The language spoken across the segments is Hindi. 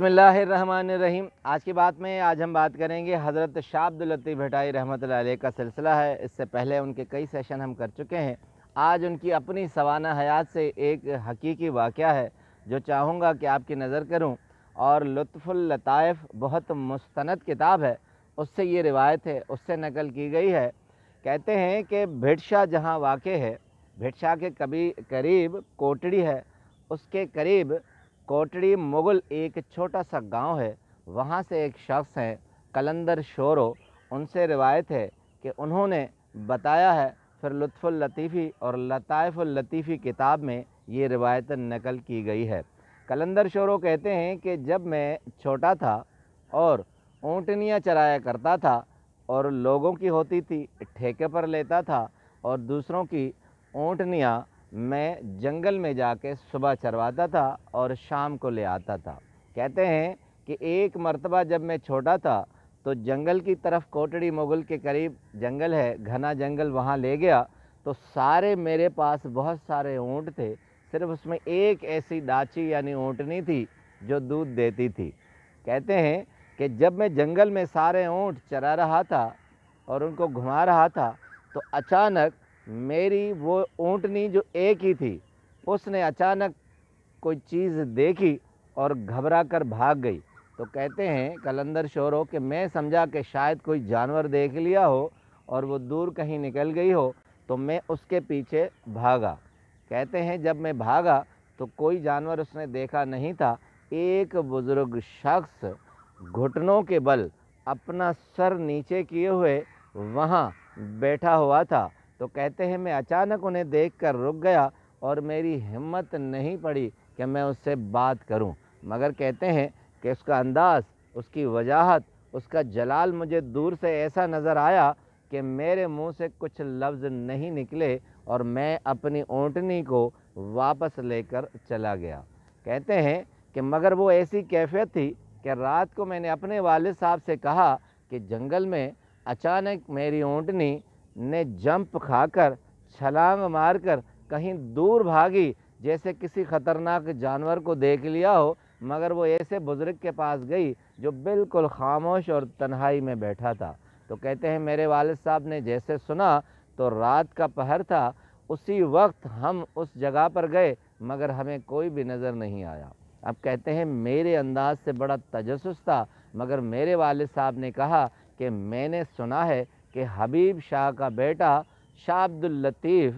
बसमीम आज की बात में आज हम बात करेंगे हज़रत शाहब्दुल्लतीफ़ भटाई रहमत का सिलसिला है इससे पहले उनके कई सेशन हम कर चुके हैं आज उनकी अपनी सवाना हयात से एक हकीकी वाक़ है जो चाहूँगा कि आपकी नज़र करूँ और लुफ़ुल्लताइफ़ बहुत मुस्त किताब है उससे ये रिवायत है उससे नकल की गई है कहते हैं कि भिटशाह जहाँ वाक़ है भिटशाह के कभी करीब कोटड़ी है उसके करीब कोटड़ी मुगल एक छोटा सा गांव है वहाँ से एक शख्स हैं कलंदर शोरो उनसे रिवायत है कि उन्होंने बताया है फिर लुत्फुल लतीफ़ी और लताफ़ुल लतीफ़ी किताब में ये रिवायत नकल की गई है कलंदर शोरो कहते हैं कि जब मैं छोटा था और ऊँटनियाँ चराया करता था और लोगों की होती थी ठेके पर लेता था और दूसरों की ऊँटनियाँ मैं जंगल में जाके सुबह चरवाता था और शाम को ले आता था कहते हैं कि एक मर्तबा जब मैं छोटा था तो जंगल की तरफ कोटड़ी मुगल के करीब जंगल है घना जंगल वहाँ ले गया तो सारे मेरे पास बहुत सारे ऊँट थे सिर्फ उसमें एक ऐसी डाची यानी ऊँटनी थी जो दूध देती थी कहते हैं कि जब मैं जंगल में सारे ऊँट चरा रहा था और उनको घुमा रहा था तो अचानक मेरी वो ऊँटनी जो एक ही थी उसने अचानक कोई चीज़ देखी और घबरा कर भाग गई तो कहते हैं कलंदर शोरों कि मैं समझा कि शायद कोई जानवर देख लिया हो और वो दूर कहीं निकल गई हो तो मैं उसके पीछे भागा कहते हैं जब मैं भागा तो कोई जानवर उसने देखा नहीं था एक बुज़ुर्ग शख्स घुटनों के बल अपना सर नीचे किए हुए वहाँ बैठा हुआ था तो कहते हैं मैं अचानक उन्हें देख कर रुक गया और मेरी हिम्मत नहीं पड़ी कि मैं उससे बात करूं मगर कहते हैं कि उसका अंदाज़ उसकी वजाहत उसका जलाल मुझे दूर से ऐसा नज़र आया कि मेरे मुंह से कुछ लफ्ज़ नहीं निकले और मैं अपनी ओंटनी को वापस लेकर चला गया कहते हैं कि मगर वो ऐसी कैफियत थी कि रात को मैंने अपने वालद साहब से कहा कि जंगल में अचानक मेरी ओंटनी ने जंप खाकर छलांग मारकर कहीं दूर भागी जैसे किसी खतरनाक जानवर को देख लिया हो मगर वो ऐसे बुज़ुर्ग के पास गई जो बिल्कुल खामोश और तन्हाई में बैठा था तो कहते हैं मेरे वालिद साहब ने जैसे सुना तो रात का पहर था उसी वक्त हम उस जगह पर गए मगर हमें कोई भी नज़र नहीं आया अब कहते हैं मेरे अंदाज से बड़ा तजस था मगर मेरे वालिद साहब ने कहा कि मैंने सुना है कि हबीब शाह का बेटा शाह अब्दुल लतीफ़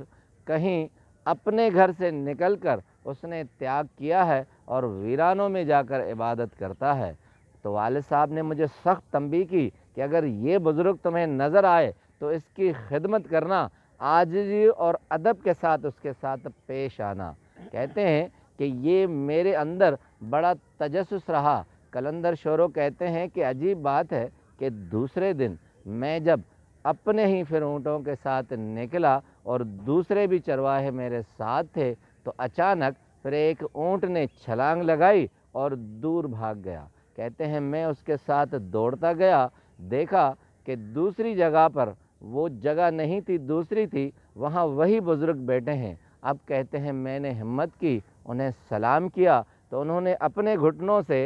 कहीं अपने घर से निकलकर उसने त्याग किया है और वीरानों में जाकर इबादत करता है तो वाले साहब ने मुझे सख्त तंबी की कि अगर ये बुज़ुर्ग तुम्हें नज़र आए तो इसकी खिदमत करना आजजी और अदब के साथ उसके साथ पेश आना कहते हैं कि ये मेरे अंदर बड़ा तजस रहा कलंदर शोरों कहते हैं कि अजीब बात है कि दूसरे दिन मैं जब अपने ही फिर ऊँटों के साथ निकला और दूसरे भी चरवाहे मेरे साथ थे तो अचानक फिर एक ऊँट ने छलांग लगाई और दूर भाग गया कहते हैं मैं उसके साथ दौड़ता गया देखा कि दूसरी जगह पर वो जगह नहीं थी दूसरी थी वहाँ वही बुज़ुर्ग बैठे हैं अब कहते हैं मैंने हिम्मत की उन्हें सलाम किया तो उन्होंने अपने घुटनों से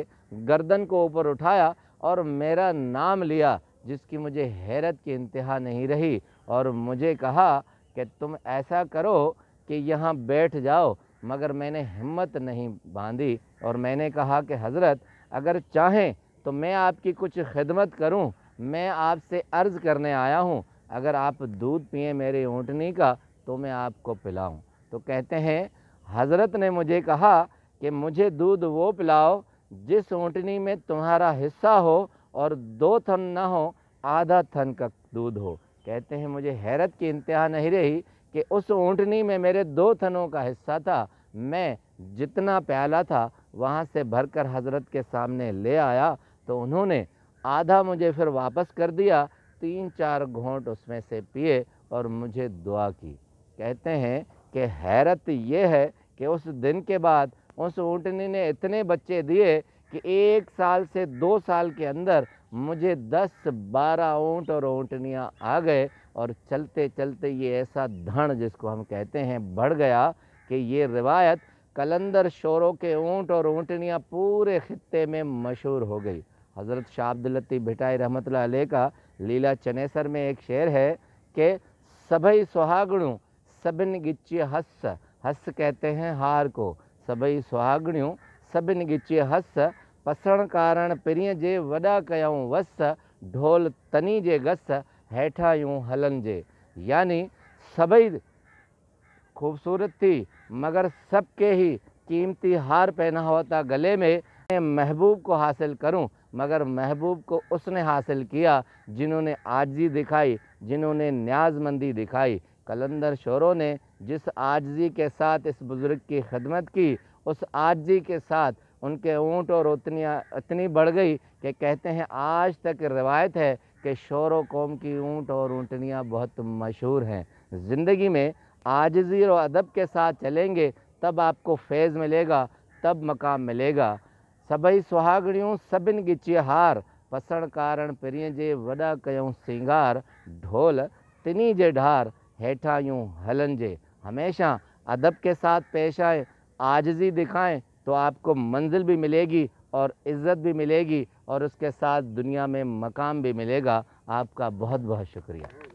गर्दन को ऊपर उठाया और मेरा नाम लिया जिसकी मुझे हैरत की इंतहा नहीं रही और मुझे कहा कि तुम ऐसा करो कि यहाँ बैठ जाओ मगर मैंने हिम्मत नहीं बांधी और मैंने कहा कि हज़रत अगर चाहें तो मैं आपकी कुछ खिदमत करूं मैं आपसे अर्ज़ करने आया हूं अगर आप दूध पिए मेरे ऊँटनी का तो मैं आपको पिलाऊं तो कहते हैं हज़रत ने मुझे कहा कि मुझे दूध वो पिलाओ जिस ऊँटनी में तुम्हारा हिस्सा हो और दो थन ना हो आधा थन का दूध हो कहते हैं मुझे हैरत की इंतहा नहीं रही कि उस ऊँटनी में मेरे दो थनों का हिस्सा था मैं जितना प्याला था वहाँ से भरकर हजरत के सामने ले आया तो उन्होंने आधा मुझे फिर वापस कर दिया तीन चार घोंट उसमें से पिए और मुझे दुआ की कहते हैं कि हैरत यह है कि उस दिन के बाद उस ऊँटनी ने इतने बच्चे दिए कि एक साल से दो साल के अंदर मुझे दस बारह ऊँट और ऊँटनियाँ आ गए और चलते चलते ये ऐसा धन जिसको हम कहते हैं बढ़ गया कि ये रिवायत कलंदर शोरों के ऊँट और ऊँटनियाँ पूरे ख़त्े में मशहूर हो गई हज़रत शाहब्दुलती भिटाई रहमत का लीला चनेसर में एक शेर है कि सभी सुहागणु सबिन गिच्ची हस हस कहते हैं हार को सभी सुहागणियों सबिन गिच्ची हस पसण कारण पिरी जे वा कयाऊँ वस ढोल तनी जे गस हेठां यूं जे यानी सभी खूबसूरत थी मगर सबके ही कीमती हार पहना हुआ था गले में महबूब को हासिल करूं मगर महबूब को उसने हासिल किया जिन्होंने आजजी दिखाई जिन्होंने न्याजमंदी दिखाई कलंदर शोरों ने जिस आजजी के साथ इस बुज़ुर्ग की खदमत की उस आजजी के साथ उनके ऊँट और उतनियाँ इतनी बढ़ गई कि कहते हैं आज तक रिवायत है कि शोर कौम की ऊँट और ऊँटनियाँ बहुत मशहूर हैं ज़िंदगी में आजजी और अदब के साथ चलेंगे तब आपको फैज़ मिलेगा तब मकाम मिलेगा सभी सुहागड़ियों सभी गिची हार पसण कारण प्रिय जे वड़ा क्यों सिंगार ढोल तिनी जे ढार हेठा यूँ हलन जे हमेशा अदब के साथ पेश आए आजजी दिखाएं तो आपको मंजिल भी मिलेगी और इज़्ज़त भी मिलेगी और उसके साथ दुनिया में मकाम भी मिलेगा आपका बहुत बहुत शुक्रिया